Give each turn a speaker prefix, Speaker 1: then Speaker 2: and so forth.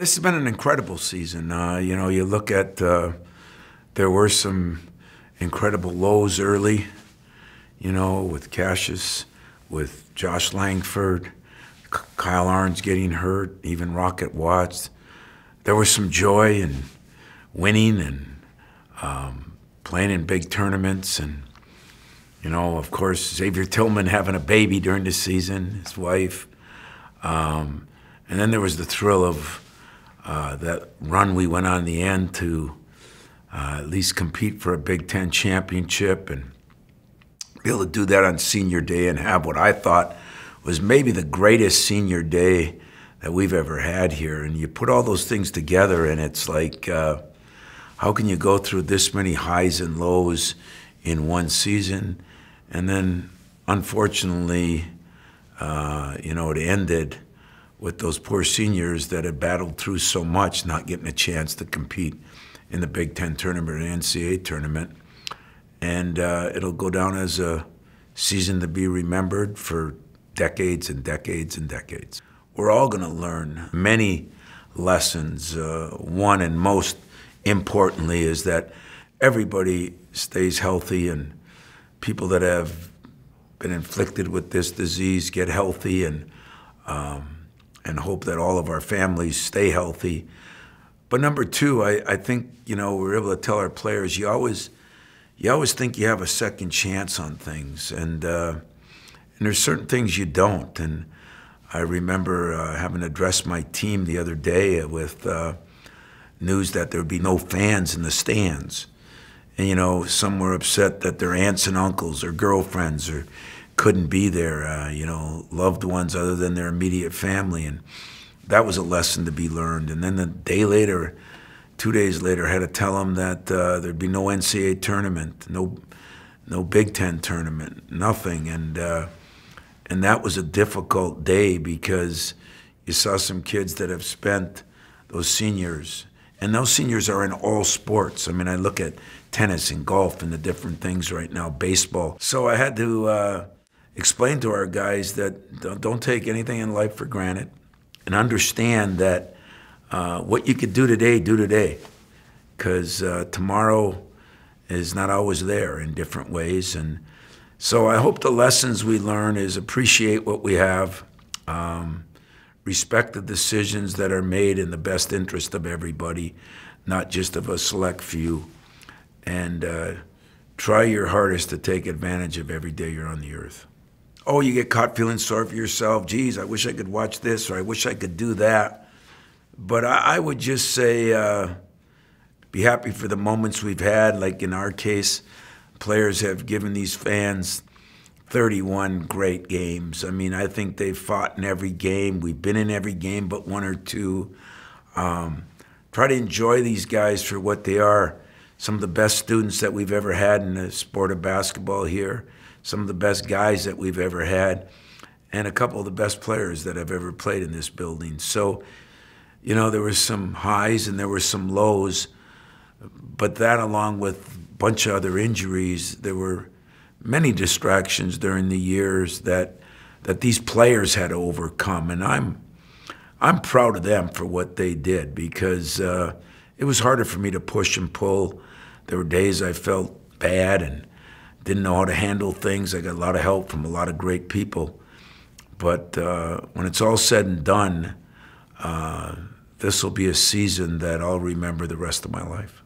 Speaker 1: This has been an incredible season. Uh, you know, you look at uh, there were some incredible lows early, you know, with Cassius, with Josh Langford, Kyle Arns getting hurt, even Rocket Watts. There was some joy in winning and um, playing in big tournaments. And, you know, of course, Xavier Tillman having a baby during the season, his wife. Um, and then there was the thrill of, uh, that run we went on the end to uh, at least compete for a Big Ten championship and be able to do that on senior day and have what I thought was maybe the greatest senior day that we've ever had here. And you put all those things together, and it's like, uh, how can you go through this many highs and lows in one season? And then, unfortunately, uh, you know, it ended with those poor seniors that had battled through so much, not getting a chance to compete in the Big Ten tournament or NCAA tournament. And uh, it'll go down as a season to be remembered for decades and decades and decades. We're all going to learn many lessons. Uh, one and most importantly is that everybody stays healthy and people that have been inflicted with this disease get healthy and um, and hope that all of our families stay healthy. But number two, I, I think, you know, we're able to tell our players, you always, you always think you have a second chance on things. And, uh, and there's certain things you don't. And I remember uh, having addressed my team the other day with uh, news that there would be no fans in the stands. And, you know, some were upset that their aunts and uncles or girlfriends or, couldn't be their, uh, you know, loved ones other than their immediate family. And that was a lesson to be learned. And then the day later, two days later, I had to tell them that uh, there'd be no NCAA tournament, no, no Big Ten tournament, nothing. And, uh, and that was a difficult day because you saw some kids that have spent those seniors and those seniors are in all sports. I mean, I look at tennis and golf and the different things right now, baseball. So I had to uh, explain to our guys that don't, don't take anything in life for granted and understand that uh, what you could do today, do today, because uh, tomorrow is not always there in different ways. And so I hope the lessons we learn is appreciate what we have, um, respect the decisions that are made in the best interest of everybody, not just of a select few, and uh, try your hardest to take advantage of every day you're on the earth oh, you get caught feeling sorry for yourself. Geez, I wish I could watch this or I wish I could do that. But I, I would just say uh, be happy for the moments we've had. Like in our case, players have given these fans 31 great games. I mean, I think they've fought in every game. We've been in every game but one or two. Um, try to enjoy these guys for what they are. Some of the best students that we've ever had in the sport of basketball here some of the best guys that we've ever had, and a couple of the best players that have ever played in this building. So, you know, there was some highs and there were some lows, but that along with a bunch of other injuries, there were many distractions during the years that that these players had to overcome, and I'm I'm proud of them for what they did because uh, it was harder for me to push and pull. There were days I felt bad and didn't know how to handle things. I got a lot of help from a lot of great people. But uh, when it's all said and done, uh, this will be a season that I'll remember the rest of my life.